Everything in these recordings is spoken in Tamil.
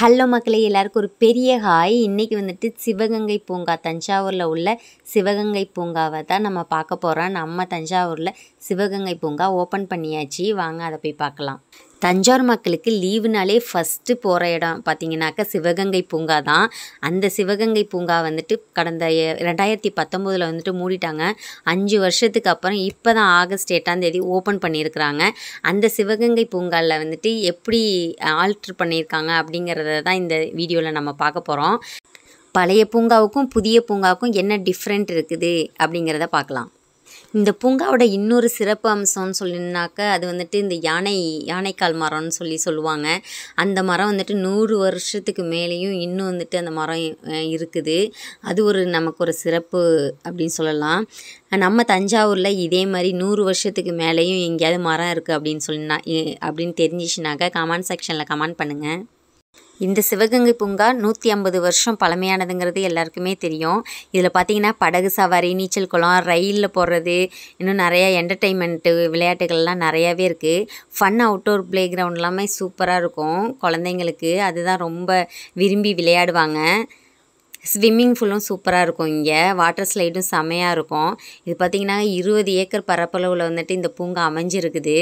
ஹலோ மக்களே எல்லாருக்கும் ஒரு பெரிய ஹாய் இன்றைக்கி வந்துட்டு சிவகங்கை பூங்கா தஞ்சாவூரில் உள்ள சிவகங்கை பூங்காவை தான் நம்ம பார்க்க போகிறோம் நம்ம தஞ்சாவூரில் சிவகங்கை பூங்கா ஓப்பன் பண்ணியாச்சு வாங்க அதை போய் பார்க்கலாம் தஞ்சாவூர் மக்களுக்கு லீவுனாலே ஃபஸ்ட்டு போகிற இடம் பார்த்திங்கனாக்கா சிவகங்கை பூங்கா தான் அந்த சிவகங்கை பூங்கா வந்துட்டு கடந்த ரெண்டாயிரத்தி பத்தொம்போதில் வந்துட்டு மூடிட்டாங்க அஞ்சு வருஷத்துக்கு அப்புறம் இப்போ தான் ஆகஸ்ட் எட்டாந்தேதி ஓப்பன் பண்ணியிருக்கிறாங்க அந்த சிவகங்கை பூங்காவில் வந்துட்டு எப்படி ஆல்ட்ரு பண்ணியிருக்காங்க அப்படிங்கிறத தான் இந்த வீடியோவில் நம்ம பார்க்க போகிறோம் பழைய பூங்காவுக்கும் புதிய பூங்காவுக்கும் என்ன டிஃப்ரெண்ட் இருக்குது அப்படிங்கிறத பார்க்கலாம் இந்த பூங்காவோட இன்னொரு சிறப்பு அம்சம்னு சொல்லினாக்க அது வந்துட்டு இந்த யானை யானைக்கால் மரம்னு சொல்லி சொல்லுவாங்க அந்த மரம் வந்துட்டு நூறு வருஷத்துக்கு மேலேயும் இன்னும் வந்துட்டு அந்த மரம் இருக்குது அது ஒரு நமக்கு ஒரு சிறப்பு அப்படின்னு சொல்லலாம் நம்ம தஞ்சாவூரில் இதே மாதிரி நூறு வருஷத்துக்கு மேலேயும் எங்கேயாவது மரம் இருக்குது அப்படின்னு சொல்லினா அப்படின்னு தெரிஞ்சிச்சுனாக்க கமெண்ட் செக்ஷனில் கமெண்ட் பண்ணுங்கள் இந்த சிவகங்கை பூங்கா நூற்றி ஐம்பது வருஷம் பழமையானதுங்கிறது எல்லாருக்குமே தெரியும் இதில் பார்த்தீங்கன்னா படகு சவாரி நீச்சல் குளம் ரயிலில் போடுறது இன்னும் நிறையா என்டர்டெயின்மெண்ட்டு விளையாட்டுகள்லாம் நிறையாவே இருக்குது ஃபன் அவுட்டோர் ப்ளே கிரவுண்ட் எல்லாமே சூப்பராக இருக்கும் குழந்தைங்களுக்கு அதுதான் ரொம்ப விரும்பி விளையாடுவாங்க ஸ்விம்மிங் ஃபுல்லும் சூப்பராக இருக்கும் இங்கே வாட்டர் ஸ்லைடும் செமையாக இருக்கும் இது பார்த்திங்கன்னா இருபது ஏக்கர் பரப்பளவில் வந்துட்டு இந்த பூங்கா அமைஞ்சிருக்குது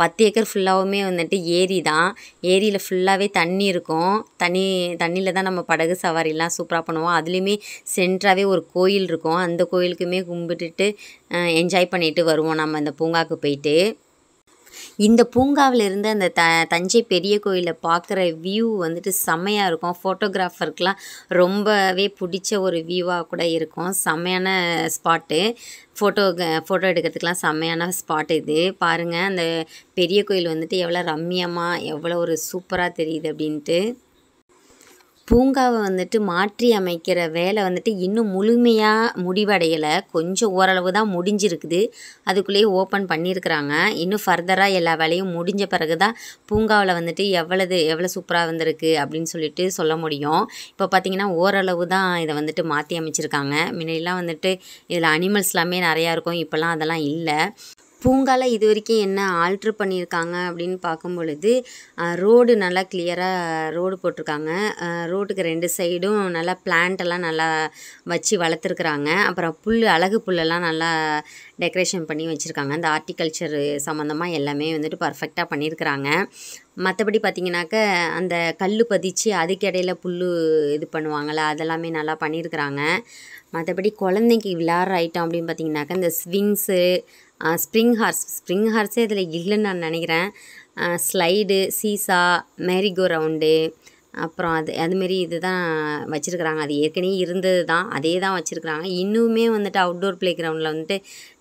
பத்து ஏக்கர் ஃபுல்லாகவுமே வந்துட்டு ஏரி தான் ஏரியில் ஃபுல்லாகவே தண்ணி இருக்கும் தண்ணி தண்ணியில் தான் நம்ம படகு சவாரிலாம் சூப்பராக பண்ணுவோம் அதுலேயுமே சென்ட்ராகவே ஒரு கோயில் இருக்கும் அந்த கோயிலுக்குமே கும்பிட்டுட்டு என்ஜாய் பண்ணிவிட்டு வருவோம் நம்ம இந்த பூங்காவுக்கு போயிட்டு இந்த பூங்காவில் இருந்து அந்த த தஞ்சை பெரிய கோயிலை பார்க்குற வியூ வந்துட்டு செம்மையாக இருக்கும் ஃபோட்டோகிராஃபருக்கெலாம் ரொம்பவே பிடிச்ச ஒரு வியூவாக கூட இருக்கும் செம்மையான ஸ்பாட்டு ஃபோட்டோ ஃபோட்டோ எடுக்கிறதுக்கெலாம் செம்மையான ஸ்பாட் இது பாருங்கள் அந்த பெரிய கோயில் வந்துட்டு எவ்வளோ ரம்மியமாக எவ்வளோ ஒரு சூப்பராக தெரியுது அப்படின்ட்டு பூங்காவை வந்துட்டு மாற்றி அமைக்கிற வேலை வந்துட்டு இன்னும் முழுமையாக முடிவடையலை கொஞ்சம் ஓரளவு தான் முடிஞ்சிருக்குது அதுக்குள்ளேயே ஓப்பன் பண்ணியிருக்கிறாங்க இன்னும் ஃபர்தராக எல்லா வேலையும் முடிஞ்ச பிறகு தான் பூங்காவில் வந்துட்டு எவ்வளவு எவ்வளோ சூப்பராக வந்திருக்கு அப்படின்னு சொல்லிட்டு சொல்ல முடியும் இப்போ பார்த்திங்கன்னா ஓரளவு தான் இதை வந்துட்டு மாற்றி அமைச்சிருக்காங்க முன்னாடிலாம் வந்துட்டு இதில் அனிமல்ஸ்லாமே நிறையா இருக்கும் இப்போல்லாம் அதெல்லாம் இல்லை பூங்கால இது வரைக்கும் என்ன ஆல்ட்ரு பண்ணியிருக்காங்க அப்படின்னு பார்க்கும் பொழுது ரோடு நல்லா கிளியராக ரோடு போட்டிருக்காங்க ரோட்டுக்கு ரெண்டு சைடும் நல்லா பிளான்ட்டெல்லாம் நல்லா வச்சு வளர்த்துருக்குறாங்க அப்புறம் புல் அழகு புல்லெல்லாம் நல்லா டெக்கரேஷன் பண்ணி வச்சுருக்காங்க இந்த ஆர்டிகல்ச்சர் சம்மந்தமாக எல்லாமே வந்துட்டு பர்ஃபெக்டாக பண்ணியிருக்கிறாங்க மற்றபடி பார்த்திங்கனாக்க அந்த கல் பதிச்சு அதுக்கிடையில் புல் இது பண்ணுவாங்கள்ல அதெல்லாமே நல்லா பண்ணியிருக்கிறாங்க மற்றபடி குழந்தைக்கு விளாட்ற ஐட்டம் அப்படின்னு பார்த்திங்கனாக்கா இந்த ஸ்விங்ஸு ஸ்ப்ரிங் ஹார்ஸ் ஸ்ப்ரிங் ஹார்ஸே இதில் இல்லைன்னு நான் நினைக்கிறேன் ஸ்லைடு சீசா மேரிகோ ரவுண்டு அப்புறம் அது அதுமாரி இது தான் வச்சுருக்குறாங்க அது ஏற்கனவே இருந்தது தான் அதே தான் வச்சுருக்குறாங்க இன்னுமே வந்துட்டு அவுட்டோர் ப்ளே கிரவுண்டில் வந்துட்டு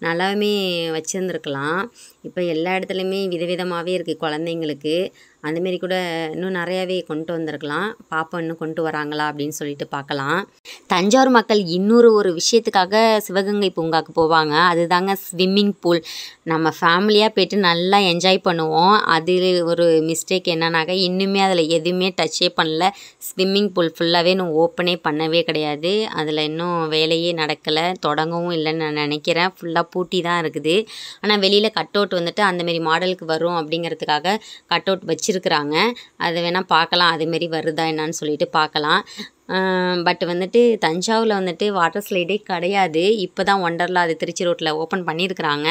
நல்லாவே வச்சுருந்துருக்கலாம் இப்போ எல்லா இடத்துலையுமே விதவிதமாகவே இருக்குது குழந்தைங்களுக்கு அந்தமாரி கூட இன்னும் நிறையாவே கொண்டு வந்திருக்கலாம் பாப்பா இன்னும் கொண்டு வராங்களா அப்படின்னு சொல்லிட்டு பார்க்கலாம் தஞ்சாவூர் மக்கள் இன்னொரு ஒரு விஷயத்துக்காக சிவகங்கை பூங்காவுக்கு போவாங்க அதுதாங்க ஸ்விம்மிங் பூல் நம்ம ஃபேமிலியாக போயிட்டு நல்லா என்ஜாய் பண்ணுவோம் அதில் ஒரு மிஸ்டேக் என்னன்னாக்கா இன்னுமே அதில் எதுவுமே டச்சே பண்ணல ஸ்விம்மிங் பூல் ஃபுல்லாகவே இன்னும் ஓப்பனே பண்ணவே கிடையாது அதில் இன்னும் வேலையே நடக்கலை தொடங்கவும் இல்லைன்னு நான் நினைக்கிறேன் ஃபுல்லாக பூட்டி தான் இருக்குது ஆனால் வெளியில் கட் அவுட் வந்துட்டு அந்தமாரி மாடலுக்கு வரும் அப்படிங்கிறதுக்காக கட் அவுட் வச்சு வச்சுருக்குறாங்க அதை வேணால் பார்க்கலாம் அதேமாரி வருதா என்னான்னு சொல்லிட்டு பார்க்கலாம் பட் வந்துட்டு தஞ்சாவூரில் வந்துட்டு வாட்டர் ஸ்லைடே கிடையாது இப்போ தான் ஒண்டர்லா அது திருச்சி ரோட்டில் ஓப்பன் பண்ணியிருக்கிறாங்க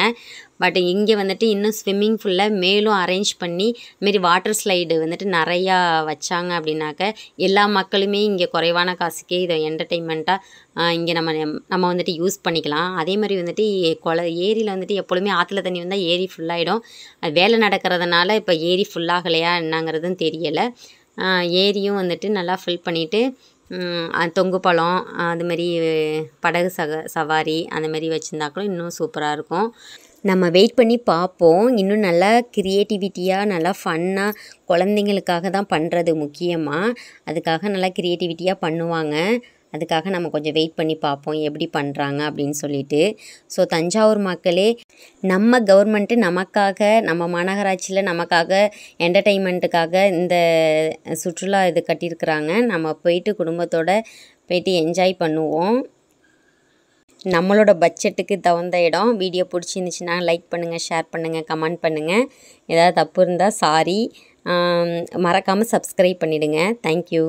பட் இங்கே வந்துட்டு இன்னும் ஸ்விம்மிங் ஃபுல்லாக மேலும் அரேஞ்ச் பண்ணி இதுமாரி வாட்டர் ஸ்லைடு வந்துட்டு நிறையா வச்சாங்க அப்படின்னாக்க எல்லா மக்களுமே இங்கே குறைவான காசுக்கே இதை என்டர்டெயின்மெண்ட்டாக இங்கே நம்ம நம்ம வந்துட்டு யூஸ் பண்ணிக்கலாம் அதே மாதிரி வந்துட்டு கொல ஏரியில் வந்துட்டு எப்பொழுதுமே ஆற்றுல தண்ணி வந்தால் ஏரி ஃபுல்லாகிடும் அது வேலை நடக்கிறதுனால இப்போ ஏரி ஃபுல்லாகலையா என்னங்கிறதும் தெரியலை ஏரியும் வந்துட்டு நல்லா ஃபில் பண்ணிவிட்டு தொங்கு பழம் அதுமாரி படகு சக சவாரி அந்தமாரி வச்சுருந்தாக்களும் இன்னும் சூப்பராக இருக்கும் நம்ம வெயிட் பண்ணி பார்ப்போம் இன்னும் நல்லா க்ரியேட்டிவிட்டியாக நல்லா ஃபன்னாக குழந்தைங்களுக்காக தான் பண்ணுறது முக்கியமாக அதுக்காக நல்லா க்ரியேட்டிவிட்டியாக பண்ணுவாங்க அதுக்காக நம்ம கொஞ்சம் வெயிட் பண்ணி பார்ப்போம் எப்படி பண்ணுறாங்க அப்படின்னு சொல்லிட்டு ஸோ தஞ்சாவூர் மக்களே நம்ம கவர்மெண்ட்டு நமக்காக நம்ம மாநகராட்சியில் நமக்காக என்டர்டெயின்மெண்ட்டுக்காக இந்த சுற்றுலா இது கட்டியிருக்கிறாங்க நம்ம போயிட்டு குடும்பத்தோடு போயிட்டு என்ஜாய் பண்ணுவோம் நம்மளோட பட்ஜெட்டுக்கு தகுந்த இடம் வீடியோ பிடிச்சிருந்துச்சுன்னா லைக் பண்ணுங்கள் ஷேர் பண்ணுங்கள் கமெண்ட் பண்ணுங்கள் ஏதாவது தப்பு இருந்தால் சாரி மறக்காமல் சப்ஸ்கிரைப் பண்ணிவிடுங்க தேங்க்யூ